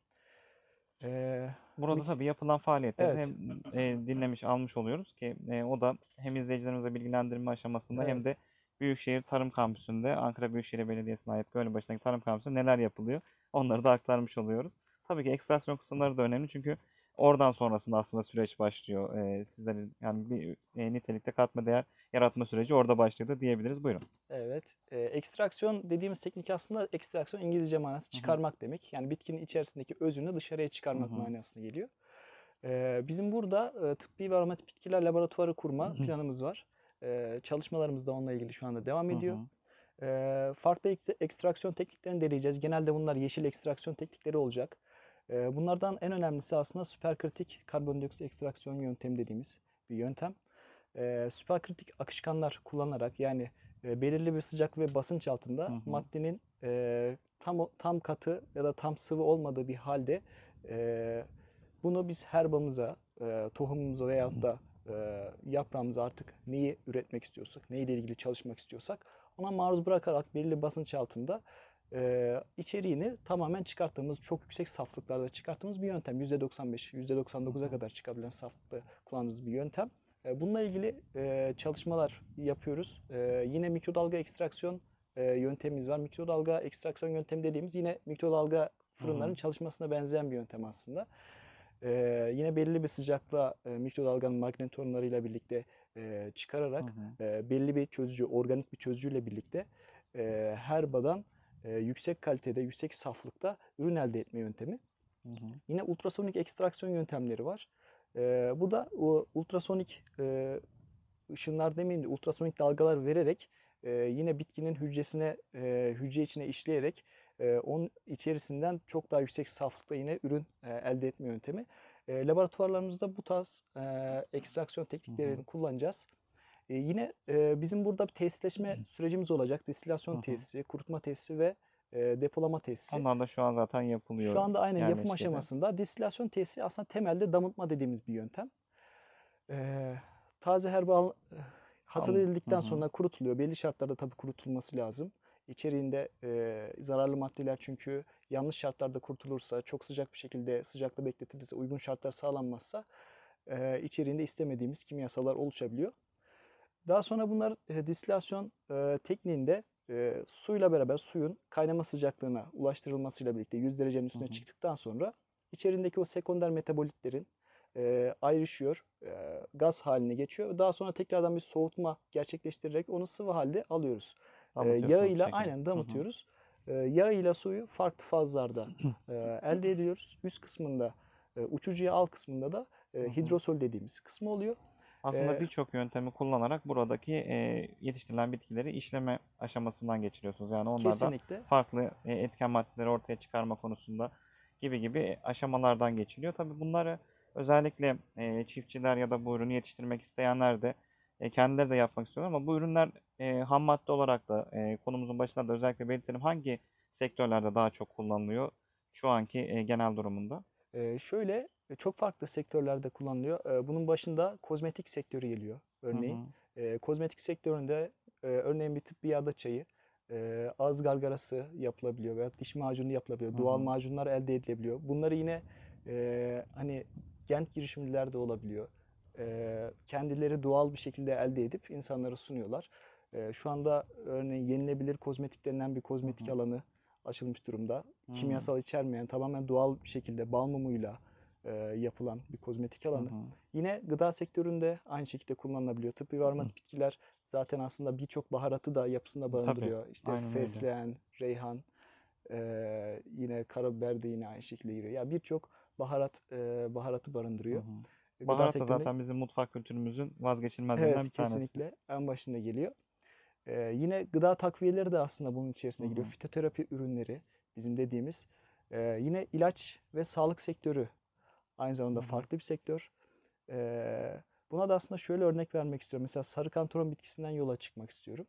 Ee, Burada bir... tabii yapılan faaliyetleri evet. hem e, dinlemiş almış oluyoruz ki e, o da hem izleyicilerimize bilgilendirme aşamasında evet. hem de Büyükşehir Tarım Kampüsü'nde Ankara Büyükşehir Belediyesi'ne ait Gölbaşı'ndaki Tarım Kampüsü'nde neler yapılıyor onları da aktarmış oluyoruz. Tabii ki ekstrasyon kısımları da önemli çünkü oradan sonrasında aslında süreç başlıyor. Ee, sizlerin yani bir e, nitelikte katma değer yaratma süreci orada başladı diyebiliriz. Buyurun. Evet. E, ekstraksiyon dediğimiz teknik aslında ekstraksiyon İngilizce manası çıkarmak Hı-hı. demek. Yani bitkinin içerisindeki özünü dışarıya çıkarmak Hı-hı. manasına geliyor. E, bizim burada e, tıbbi ve aromatik bitkiler laboratuvarı kurma Hı-hı. planımız var. Ee, çalışmalarımız da onunla ilgili şu anda devam ediyor. Hı hı. E, farklı ekstraksiyon tekniklerini deneyeceğiz. Genelde bunlar yeşil ekstraksiyon teknikleri olacak. E, bunlardan en önemlisi aslında süperkritik karbondioksit ekstraksiyon yöntemi dediğimiz bir yöntem. E, süperkritik akışkanlar kullanarak yani e, belirli bir sıcak ve basınç altında hı hı. maddenin e, tam tam katı ya da tam sıvı olmadığı bir halde e, bunu biz herbamıza, e, tohumumuza veyahut da e, yaprağımız artık neyi üretmek istiyorsak, neyle ilgili çalışmak istiyorsak ona maruz bırakarak belirli basınç altında e, içeriğini tamamen çıkarttığımız, çok yüksek saflıklarda çıkarttığımız bir yöntem. %95, %99'a kadar çıkabilen saflıkta kullandığımız bir yöntem. E, bununla ilgili e, çalışmalar yapıyoruz. E, yine mikrodalga ekstraksiyon e, yöntemimiz var. Mikrodalga ekstraksiyon yöntemi dediğimiz yine mikrodalga fırınların Hı-hı. çalışmasına benzeyen bir yöntem aslında. Ee, yine belli bir sıcaklığa e, mikrodalganın magnetonlarıyla birlikte e, çıkararak hı hı. E, belli bir çözücü, organik bir çözücüyle birlikte e, her badan e, yüksek kalitede, yüksek saflıkta ürün elde etme yöntemi. Hı hı. Yine ultrasonik ekstraksiyon yöntemleri var. E, bu da o, ultrasonik e, ışınlar demeyeyim de ultrasonik dalgalar vererek e, yine bitkinin hücresine, e, hücre içine işleyerek e, onun içerisinden çok daha yüksek saflıkta yine ürün e, elde etme yöntemi. Ee, laboratuvarlarımızda bu tarz e, ekstraksiyon tekniklerini hı hı. kullanacağız. Ee, yine e, bizim burada bir tesisleşme sürecimiz olacak. distilasyon hı tesisi, kurutma tesisi ve e, depolama tesisi. Onlar da şu an zaten yapılıyor. Şu anda aynen yani yapım aşamasında. Distilasyon tesisi aslında temelde damıtma dediğimiz bir yöntem. taze herbal hasat edildikten sonra kurutuluyor. Belli şartlarda tabii kurutulması lazım. İçeriğinde e, zararlı maddeler çünkü yanlış şartlarda kurtulursa, çok sıcak bir şekilde sıcakta bekletilirse, uygun şartlar sağlanmazsa e, içeriğinde istemediğimiz kimyasallar oluşabiliyor. Daha sonra bunlar e, distilasyon e, tekniğinde e, suyla beraber suyun kaynama sıcaklığına ulaştırılmasıyla birlikte 100 derecenin üstüne hı hı. çıktıktan sonra içerindeki o sekonder metabolitlerin e, ayrışıyor, e, gaz haline geçiyor. Daha sonra tekrardan bir soğutma gerçekleştirerek onu sıvı halde alıyoruz. E, yağ ile aynen damıtıyoruz. E, ee, yağ suyu farklı fazlarda <clears throat> e, elde ediyoruz. Üst kısmında e, uçucu yağ, alt kısmında da e, hidrosol dediğimiz kısmı oluyor. Aslında ee, birçok yöntemi kullanarak buradaki e, yetiştirilen bitkileri işleme aşamasından geçiriyorsunuz. Yani onlardan kesinlikle. farklı e, etken maddeleri ortaya çıkarma konusunda gibi gibi aşamalardan geçiliyor. Tabii bunları özellikle e, çiftçiler ya da bu ürünü yetiştirmek isteyenler de e, kendileri de yapmak istiyorlar ama bu ürünler e, ham madde olarak da e, konumuzun başında da özellikle belirtelim hangi sektörlerde daha çok kullanılıyor şu anki e, genel durumunda? E, şöyle e, çok farklı sektörlerde kullanılıyor. E, bunun başında kozmetik sektörü geliyor örneğin. Hı hı. E, kozmetik sektöründe e, örneğin bir tıbbi ada çayı, e, ağız gargarası yapılabiliyor veya diş macunu yapılabiliyor. Hı hı. Doğal macunlar elde edilebiliyor. Bunları yine e, hani Gent girişimciler olabiliyor. E, kendileri doğal bir şekilde elde edip insanlara sunuyorlar. E, şu anda örneğin yenilebilir kozmetik denilen bir kozmetik Hı-hı. alanı açılmış durumda. Hı-hı. Kimyasal içermeyen tamamen doğal bir şekilde bal mumuyla e, yapılan bir kozmetik alanı. Hı-hı. Yine gıda sektöründe aynı şekilde kullanılabiliyor. Tıbbi ve aromatik bitkiler zaten aslında birçok baharatı da yapısında barındırıyor. Tabii, işte fesleğen, reyhan, e, yine karabiber de yine aynı şekilde giriyor. Ya yani birçok baharat e, baharatı barındırıyor. Hı-hı. Baharat da sektörüne... zaten bizim mutfak kültürümüzün vazgeçilmezlerinden evet, bir tanesi. Evet kesinlikle en başında geliyor. Ee, yine gıda takviyeleri de aslında bunun içerisine giriyor. Fitoterapi ürünleri bizim dediğimiz. Ee, yine ilaç ve sağlık sektörü aynı zamanda Hı-hı. farklı bir sektör. Ee, buna da aslında şöyle örnek vermek istiyorum. Mesela sarı sarıkantoron bitkisinden yola çıkmak istiyorum.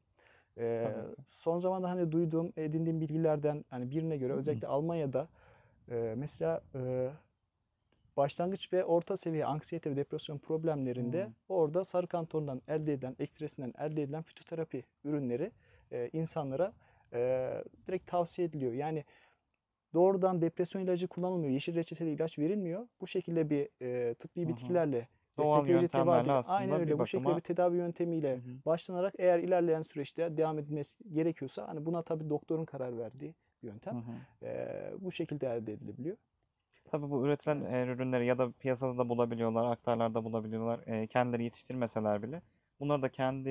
Ee, son zamanda hani duyduğum, edindiğim bilgilerden hani birine göre özellikle Hı-hı. Almanya'da e, mesela e, başlangıç ve orta seviye anksiyete ve depresyon problemlerinde hmm. orada sarı kantondan elde edilen, ekstresinden elde edilen fitoterapi ürünleri e, insanlara e, direkt tavsiye ediliyor. Yani doğrudan depresyon ilacı kullanılmıyor, yeşil reçeteli ilaç verilmiyor. Bu şekilde bir e, tıbbi bitkilerle destekleyici tedavi. Aynen öyle. Bakıma... Bu şekilde bir tedavi yöntemiyle hı başlanarak eğer ilerleyen süreçte devam edilmesi gerekiyorsa hani buna tabii doktorun karar verdiği bir yöntem. Hı hı. E, bu şekilde elde edilebiliyor. Tabii bu üretilen ürünleri ya da piyasada da bulabiliyorlar, aktarlarda bulabiliyorlar. E, kendileri yetiştirmeseler bile. Bunları da kendi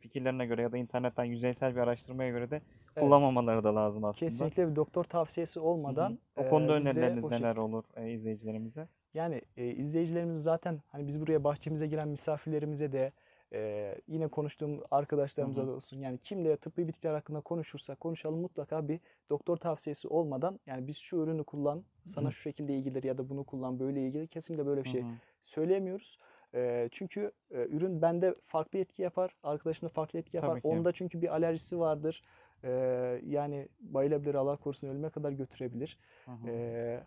fikirlerine göre ya da internetten yüzeysel bir araştırmaya göre de kullanmamaları da lazım aslında. Kesinlikle bir doktor tavsiyesi olmadan Hı hı. O konuda e, önerileriniz o neler olur e, izleyicilerimize? Yani e, izleyicilerimiz zaten hani biz buraya bahçemize giren misafirlerimize de ee, yine konuştuğum arkadaşlarımıza hı olsun yani kimle tıbbi bitkiler hakkında konuşursa konuşalım mutlaka bir doktor tavsiyesi olmadan yani biz şu ürünü kullan sana hı. şu şekilde ilgilir ya da bunu kullan böyle ilgili kesinlikle böyle bir şey hı hı. söyleyemiyoruz. E, çünkü e, ürün bende farklı etki yapar, arkadaşımda farklı etki yapar. Onda çünkü bir alerjisi vardır. E, yani bayılabilir, Allah korusun ölüme kadar götürebilir. Hı hı. E,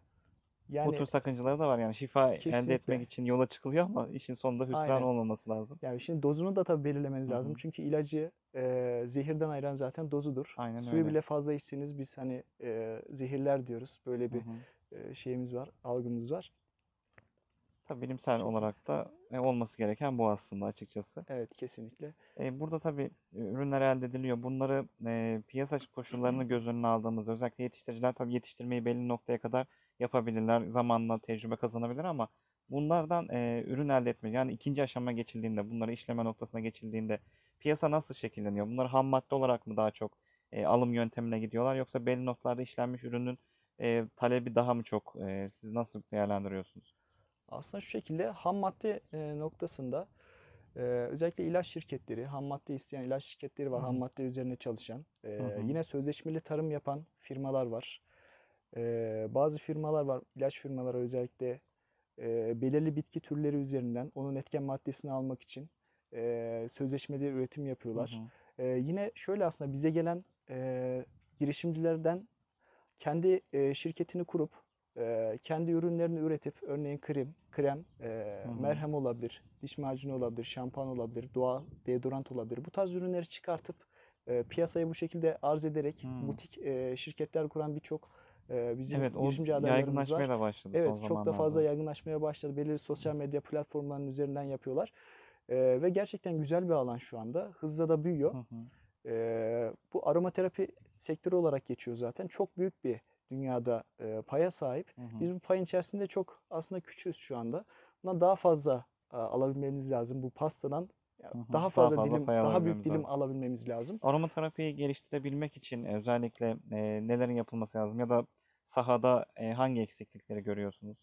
yani, Bu tür sakıncaları da var yani şifa kesinlikle. elde etmek için yola çıkılıyor ama işin sonunda hüsran Aynen. olmaması lazım. Yani şimdi dozunu da tabii belirlemeniz Hı-hı. lazım. Çünkü ilacı e, zehirden ayıran zaten dozudur. Aynen Suyu öyle. bile fazla içtiğiniz biz hani e, zehirler diyoruz. Böyle bir Hı-hı. e, şeyimiz var, algımız var. Tabii bilimsel Çok olarak da e, olması gereken bu aslında açıkçası. Evet kesinlikle. E, burada tabii e, ürünler elde ediliyor. Bunları e, piyasa koşullarını <clears throat> göz önüne aldığımızda özellikle yetiştiriciler tabii yetiştirmeyi belli noktaya kadar yapabilirler. Zamanla tecrübe kazanabilir ama bunlardan e, ürün elde etmek yani ikinci aşama geçildiğinde bunları işleme noktasına geçildiğinde piyasa nasıl şekilleniyor? Bunlar ham madde olarak mı daha çok e, alım yöntemine gidiyorlar yoksa belli noktalarda işlenmiş ürünün e, talebi daha mı çok? E, siz nasıl değerlendiriyorsunuz? Aslında şu şekilde ham madde e, noktasında ee, özellikle ilaç şirketleri, ham madde isteyen ilaç şirketleri var, Hı-hı. ham madde üzerine çalışan. E, yine sözleşmeli tarım yapan firmalar var. E, bazı firmalar var, ilaç firmaları özellikle e, belirli bitki türleri üzerinden onun etken maddesini almak için e, sözleşmeli üretim yapıyorlar. Hı hı. E, yine şöyle aslında bize gelen e, girişimcilerden kendi e, şirketini kurup e, kendi ürünlerini üretip örneğin krem, krem, e, merhem olabilir, diş macunu olabilir, şampuan olabilir, doğal deodorant olabilir. Bu tarz ürünleri çıkartıp e, piyasaya bu şekilde arz ederek hı. butik e, şirketler kuran birçok ee, bizim evet, girişimci adaylarımız var. başladı evet, son çok da fazla yaygınlaşmaya başladı. Belirli sosyal medya platformlarının üzerinden yapıyorlar. Ee, ve gerçekten güzel bir alan şu anda. Hızla da büyüyor. Hı hı. Ee, bu aromaterapi sektörü olarak geçiyor zaten. Çok büyük bir dünyada e, paya sahip. Hı hı. Biz bu payın içerisinde çok aslında küçüğüz şu anda. Buna daha fazla e, alabilmeniz lazım bu pastadan. Hı Daha fazla, fazla dilim, daha büyük dilim lazım. alabilmemiz lazım. Aromaterapiyi geliştirebilmek için e, özellikle e, nelerin yapılması lazım ya da sahada e, hangi eksiklikleri görüyorsunuz?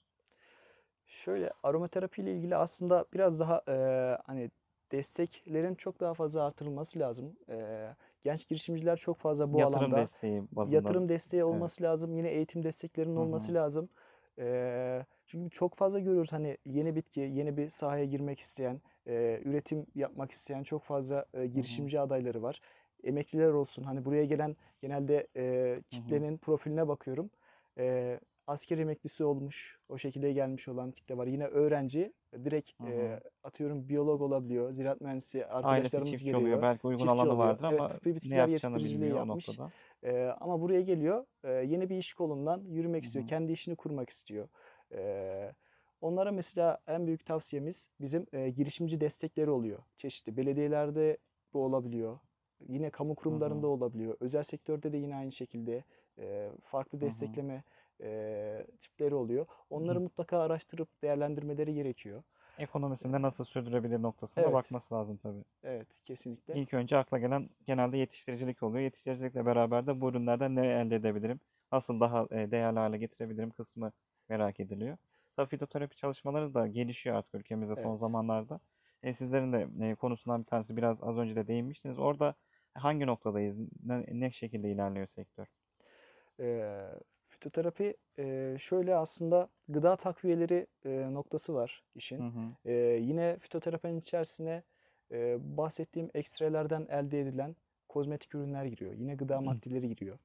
Şöyle aromaterapi ile ilgili aslında biraz daha e, hani desteklerin çok daha fazla artırılması lazım. E, genç girişimciler çok fazla bu yatırım alanda desteği yatırım desteği olması evet. lazım. Yine eğitim desteklerinin olması Hı-hı. lazım. E, çünkü çok fazla görüyoruz hani yeni bitki, yeni bir sahaya girmek isteyen, e, üretim yapmak isteyen çok fazla e, girişimci Hı-hı. adayları var. Emekliler olsun hani buraya gelen genelde e, kitlenin Hı-hı. profiline bakıyorum e, asker emeklisi olmuş, o şekilde gelmiş olan kitle var. Yine öğrenci e, direkt e, atıyorum biyolog olabiliyor, ziraat mühendisi arkadaşlarımız Ailesi geliyor. Oluyor. Belki uygun alanı oluyor. vardır evet, ama tıbbi bitkiler yetiştiriciliği yapmış. E, ama buraya geliyor, e, yeni bir iş kolundan yürümek Hı-hı. istiyor, kendi işini kurmak istiyor. E, onlara mesela en büyük tavsiyemiz bizim e, girişimci destekleri oluyor. Çeşitli belediyelerde bu olabiliyor. Yine kamu kurumlarında Hı-hı. olabiliyor. Özel sektörde de yine aynı şekilde farklı destekleme E, tipleri oluyor. Onları hı. mutlaka araştırıp değerlendirmeleri gerekiyor. Ekonomisinde nasıl sürdürebilir noktasına evet. bakması lazım tabii. Evet, kesinlikle. İlk önce akla gelen genelde yetiştiricilik oluyor. Yetiştiricilikle beraber de bu ürünlerden ne elde edebilirim? Nasıl daha değerli hale getirebilirim kısmı merak ediliyor. Tabii fitoterapi çalışmaları da gelişiyor artık ülkemizde evet. son zamanlarda. E, sizlerin de e, konusundan bir tanesi biraz az önce de değinmiştiniz. Orada hangi noktadayız? Ne, ne şekilde ilerliyor sektör? E, fitoterapi e, şöyle aslında gıda takviyeleri e, noktası var işin. Hı hı. E, yine fitoterapinin içerisine e, bahsettiğim ekstrelerden elde edilen kozmetik ürünler giriyor. Yine gıda hı. maddeleri giriyor.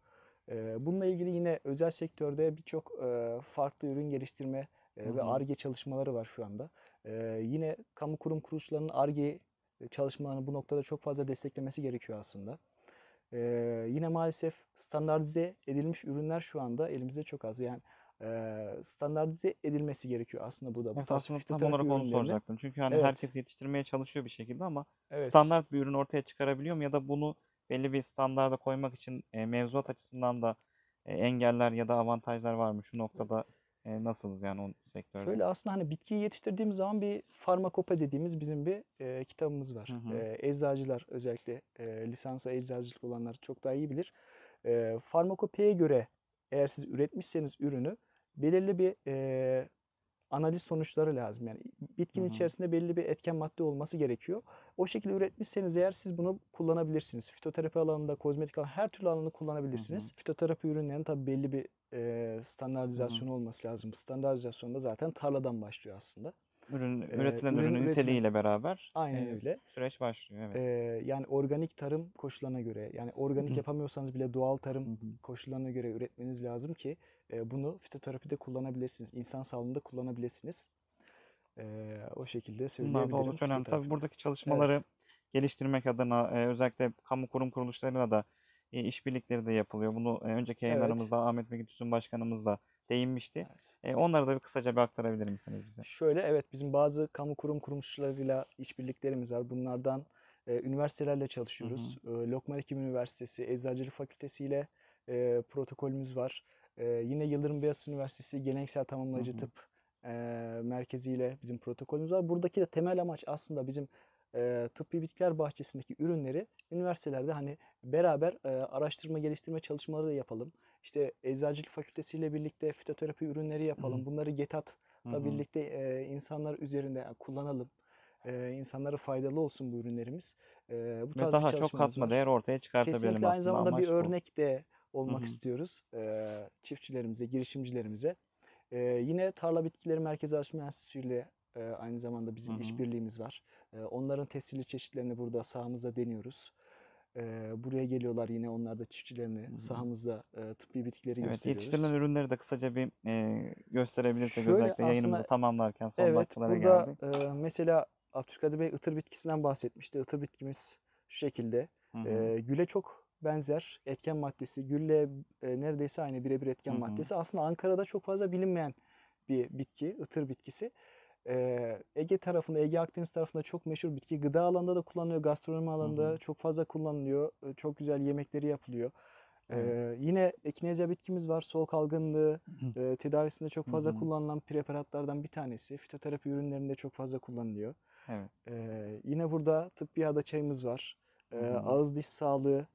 E, bununla ilgili yine özel sektörde birçok e, farklı ürün geliştirme e, hı hı. ve ARGE çalışmaları var şu anda. E, yine kamu kurum kuruluşlarının ARGE çalışmalarını bu noktada çok fazla desteklemesi gerekiyor aslında. Ee, yine maalesef standartize edilmiş ürünler şu anda elimizde çok az. Yani e, standartize edilmesi gerekiyor aslında burada. Bu tarz aslında tam olarak onu soracaktım. Çünkü hani evet. herkes yetiştirmeye çalışıyor bir şekilde ama evet. standart bir ürün ortaya çıkarabiliyor mu ya da bunu belli bir standarda koymak için e, mevzuat açısından da e, engeller ya da avantajlar var mı şu noktada? Evet e, nasılız yani o sektörde? Şöyle aslında hani bitkiyi yetiştirdiğimiz zaman bir farmakope dediğimiz bizim bir e, kitabımız var. Hı hı. E, eczacılar özellikle e, lisansa eczacılık olanlar çok daha iyi bilir. E, farmakopeye göre eğer siz üretmişseniz ürünü belirli bir e, analiz sonuçları lazım. Yani bitkinin Hı-hı. içerisinde belli bir etken madde olması gerekiyor. O şekilde üretmişseniz eğer siz bunu kullanabilirsiniz. Fitoterapi alanında, kozmetik alanında her türlü alanını kullanabilirsiniz. Hı-hı. Fitoterapi ürünlerinin tabii belli bir e, standartizasyonu Hı-hı. olması lazım. Bu standartizasyonda zaten tarladan başlıyor aslında. Ürün, üretilen ee, ürünün üretilen, niteliğiyle beraber aynen e, öyle. süreç başlıyor. Evet. Ee, yani organik tarım koşullarına göre yani organik Hı-hı. yapamıyorsanız bile doğal tarım Hı-hı. koşullarına göre üretmeniz lazım ki ee, bunu fitoterapide kullanabilirsiniz. İnsan sağlığında kullanabilirsiniz. Ee, o şekilde söyleyebilirim. Bunlar da oldukça önemli. Tabii buradaki çalışmaları evet. geliştirmek adına e, özellikle kamu kurum kuruluşlarıyla da e, işbirlikleri de yapılıyor. Bunu e, önceki yayınlarımızda evet. Ahmet Mekit Üstün Başkanımız da değinmişti. Evet. Onları da bir kısaca bir aktarabilir misiniz bize? Şöyle evet bizim bazı kamu kurum kuruluşlarıyla işbirliklerimiz var. Bunlardan üniversitelerle çalışıyoruz. Hı hı. Lokman Hekim Üniversitesi Eczacılık Fakültesi ile protokolümüz var yine Yıldırım Beyazıt Üniversitesi Geleneksel Tamamlayıcı hı hı. Tıp e, Merkezi ile bizim protokolümüz var. Buradaki de temel amaç aslında bizim e, tıbbi bitkiler bahçesindeki ürünleri üniversitelerde hani beraber e, araştırma geliştirme çalışmaları da yapalım. İşte eczacılık fakültesiyle birlikte fitoterapi ürünleri yapalım. Hı-hı. Bunları GETAT'la birlikte e, insanlar üzerinde kullanalım. E, insanlara faydalı olsun bu ürünlerimiz. E, bu tarz Ve daha çok katma var. değer ortaya çıkartabilelim Kesinlikle aynı zamanda bir örnek de olmak hı hı. istiyoruz. E, çiftçilerimize, girişimcilerimize. E, yine Tarla Bitkileri Merkezi Araştırma Enstitüsü ile e, aynı zamanda bizim hı hı. işbirliğimiz var. E, onların tescilli çeşitlerini burada sahamızda deniyoruz. E, buraya geliyorlar yine onlar da çiftçilerini hı hı. sahamızda e, tıbbi bitkileri evet, gösteriyoruz. Yetiştirilen ürünleri de kısaca bir e, gösterebilirsek Şöyle özellikle aslında, tamamlarken son evet, dakikalara burada, geldi. Evet burada mesela Abdülkadir Bey ıtır bitkisinden bahsetmişti. Itır bitkimiz şu şekilde. Hı hı. E, güle çok benzer etken maddesi, gülle e, neredeyse aynı birebir etken Hı-hı. maddesi. Aslında Ankara'da çok fazla bilinmeyen bir bitki, ıtır bitkisi. E, Ege tarafında, Ege Akdeniz tarafında çok meşhur bitki. Gıda alanında da kullanılıyor, gastronomi alanında Hı-hı. çok fazla kullanılıyor. E, çok güzel yemekleri yapılıyor. Ee, yine ekinezya bitkimiz var. sol algınlığı e, tedavisinde çok fazla Hı-hı. kullanılan preparatlardan bir tanesi. Fitoterapi ürünlerinde çok fazla kullanılıyor. Evet. Ee, yine burada tıbbi ada çayımız var. Ee, ağız diş sağlığı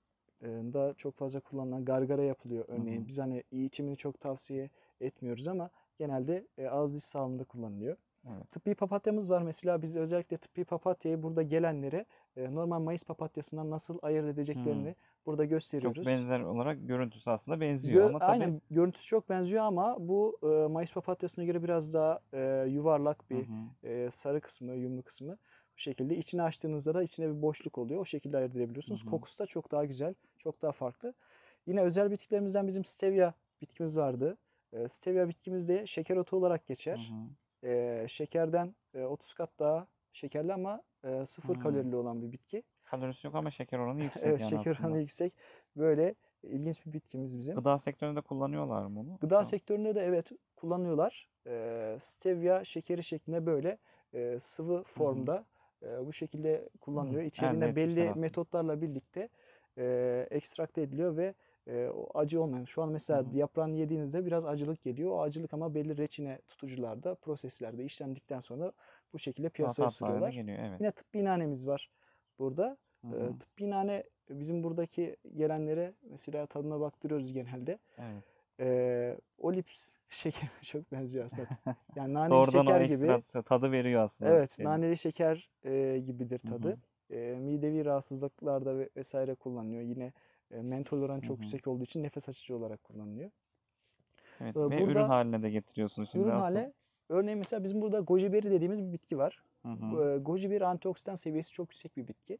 da çok fazla kullanılan gargara yapılıyor örneğin. Hı hı. Biz hani iyi içimini çok tavsiye etmiyoruz ama genelde e, ağız diş sağlığında kullanılıyor. Evet. Tıbbi papatyamız var mesela biz özellikle tıbbi papatyayı burada gelenlere e, normal Mayıs papatyasından nasıl ayırt edeceklerini hmm. burada gösteriyoruz. Çok benzer olarak görüntüsü aslında benziyor Gö- ama tabii... Aynen görüntüsü çok benziyor ama bu e, Mayıs papatyasına göre biraz daha yuvarlak bir hmm. sarı kısmı, yumru kısmı. Bu şekilde içini açtığınızda da içine bir boşluk oluyor. O şekilde ayırt edebiliyorsunuz. Hı hı. Kokusu da çok daha güzel, çok daha farklı. Yine özel bitkilerimizden bizim stevia bitkimiz vardı. E, stevia bitkimiz de şeker otu olarak geçer. Hı hı. E, şekerden e, 30 kat daha şekerli ama e, sıfır hı. kalorili olan bir bitki. Kalorisi yok ama şeker oranı yüksek. evet yani şeker aslında. oranı yüksek. Böyle ilginç bir bitkimiz bizim. Gıda sektöründe kullanıyorlar mı bunu? Gıda ha. sektöründe de evet kullanıyorlar. E, stevia şekeri şeklinde böyle e, sıvı formda. Hı hı e, bu şekilde kullanılıyor. Hmm. belli metotlarla birlikte e, ekstrakte ediliyor ve e, o acı olmayan. Şu an mesela hmm. yaprağını yediğinizde biraz acılık geliyor. O acılık ama belli reçine tutucularda, proseslerde işlendikten sonra bu şekilde piyasaya sürüyorlar. Geliyor, evet. Yine tıbbi nanemiz var burada. E, tıbbi nane bizim buradaki gelenlere mesela tadına baktırıyoruz genelde. Evet. E, o şeker çok benziyor aslında. <laughs> Yani naneli Doğrudan şeker gibi. tadı veriyor aslında. Evet, şey. naneli şeker e, gibidir tadı. E, midevi rahatsızlıklarda ve, vesaire kullanılıyor. Yine e, mentol oranı çok yüksek olduğu için nefes açıcı olarak kullanılıyor. Evet, ee, ve burada, ürün haline de getiriyorsunuz şimdi ürün Hale, örneğin mesela bizim burada goji berry dediğimiz bir bitki var. Hı goji berry antioksidan seviyesi çok yüksek bir bitki.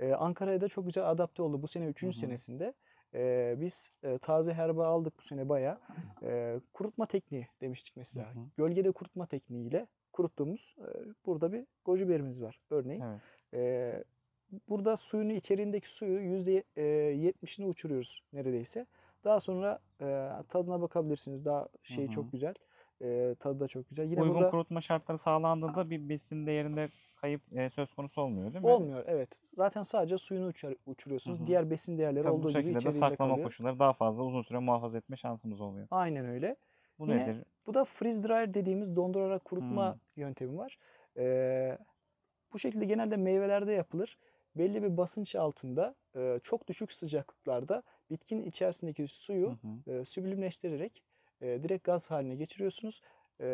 Ee, Ankara'ya da çok güzel adapte oldu bu sene 3. Hı hı. E, biz e, taze herba aldık bu sene baya. E, kurutma tekniği demiştik mesela. Hı hı. Gölgede kurutma tekniğiyle kuruttuğumuz e, burada bir goji berimiz var örneğin. Evet. E, burada suyunu içeriğindeki suyu %70'ini uçuruyoruz neredeyse. Daha sonra e, tadına bakabilirsiniz. Daha şey Hı-hı. çok güzel. E, tadı da çok güzel. Yine Uygun burada, kurutma şartları sağlandığında bir besin değerinde kayıp e, söz konusu olmuyor değil mi? Olmuyor evet. Zaten sadece suyunu uçur, uçuruyorsunuz. Hı-hı. Diğer besin değerleri Tabii olduğu gibi içeriğinde kalıyor. Bu şekilde saklama koşulları daha fazla uzun süre muhafaza etme şansımız oluyor. Aynen öyle. Bu Yine, nedir? Bu da freeze dryer dediğimiz dondurarak kurutma hmm. yöntemi var. Ee, bu şekilde genelde meyvelerde yapılır. Belli bir basınç altında e, çok düşük sıcaklıklarda bitkinin içerisindeki suyu hı hı. E, süblimleştirerek e, direkt gaz haline geçiriyorsunuz e,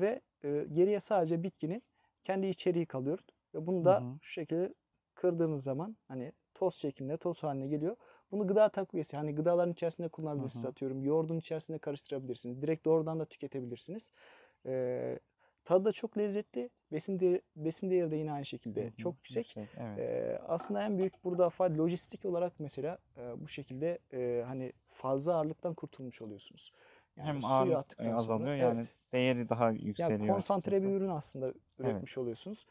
ve e, geriye sadece bitkinin kendi içeriği kalıyor. Ve bunu da hı hı. şu şekilde kırdığınız zaman hani toz şeklinde toz haline geliyor. Bunu gıda takviyesi hani gıdaların içerisinde kullanabilirsiniz hı hı. atıyorum. Yoğurdun içerisinde karıştırabilirsiniz. Direkt doğrudan da tüketebilirsiniz. Ee, tadı da çok lezzetli. Besin, de, besin değeri de yine aynı şekilde hı hı. çok yüksek. Şey, evet. ee, aslında en büyük burada fayda lojistik olarak mesela e, bu şekilde e, hani fazla ağırlıktan kurtulmuş oluyorsunuz. Yani hem suyu e, attıktan azalıyor sonra, yani evet. değeri daha yükseliyor. Yani konsantre bir ürün aslında üretmiş evet. oluyorsunuz.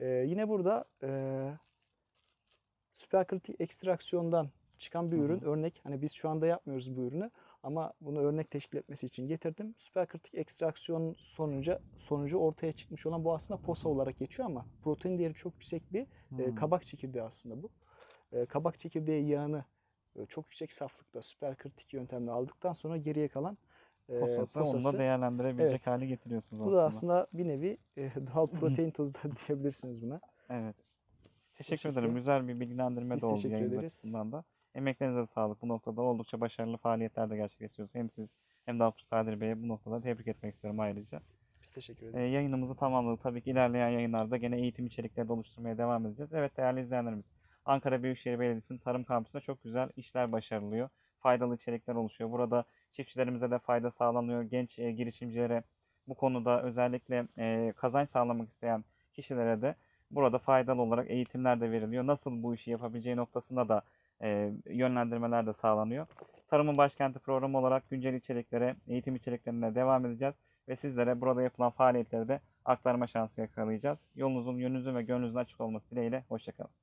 Ee, yine burada e, süperkritik ekstraksiyondan çıkan bir Hı-hı. ürün örnek. Hani biz şu anda yapmıyoruz bu ürünü ama bunu örnek teşkil etmesi için getirdim. Süperkritik ekstraksiyon sonucu sonucu ortaya çıkmış olan bu aslında posa olarak geçiyor ama protein değeri çok yüksek bir e, kabak çekirdeği aslında bu. E, kabak çekirdeği yağını e, çok yüksek saflıkta süperkritik yöntemle aldıktan sonra geriye kalan posası, ee, posası. onu değerlendirebilecek evet. hale getiriyorsunuz aslında. Bu da aslında bir nevi e, doğal protein tozu da <laughs> diyebilirsiniz buna. Evet. Teşekkür, teşekkür ederim. Güzel bir bilgilendirme Biz de oldu yayın da. Emeklerinize sağlık. Bu noktada oldukça başarılı faaliyetler de gerçekleştiriyorsunuz. Hem siz hem de Abdülkadir Bey'e bu noktada tebrik etmek istiyorum ayrıca. Biz teşekkür ee, ederiz. Ee, yayınımızı tamamladık. Tabii ki ilerleyen yayınlarda gene eğitim içerikleri de oluşturmaya devam edeceğiz. Evet değerli izleyenlerimiz. Ankara Büyükşehir Belediyesi'nin Tarım Kampüsü'nde çok güzel işler başarılıyor. Faydalı içerikler oluşuyor. Burada Çiftçilerimize de fayda sağlanıyor. Genç e, girişimcilere bu konuda özellikle e, kazanç sağlamak isteyen kişilere de burada faydalı olarak eğitimler de veriliyor. Nasıl bu işi yapabileceği noktasında da e, yönlendirmeler de sağlanıyor. Tarımın Başkenti programı olarak güncel içeriklere, eğitim içeriklerine devam edeceğiz ve sizlere burada yapılan faaliyetleri de aktarma şansı yakalayacağız. Yolunuzun, yönünüzün ve gönlünüzün açık olması dileğiyle. Hoşçakalın.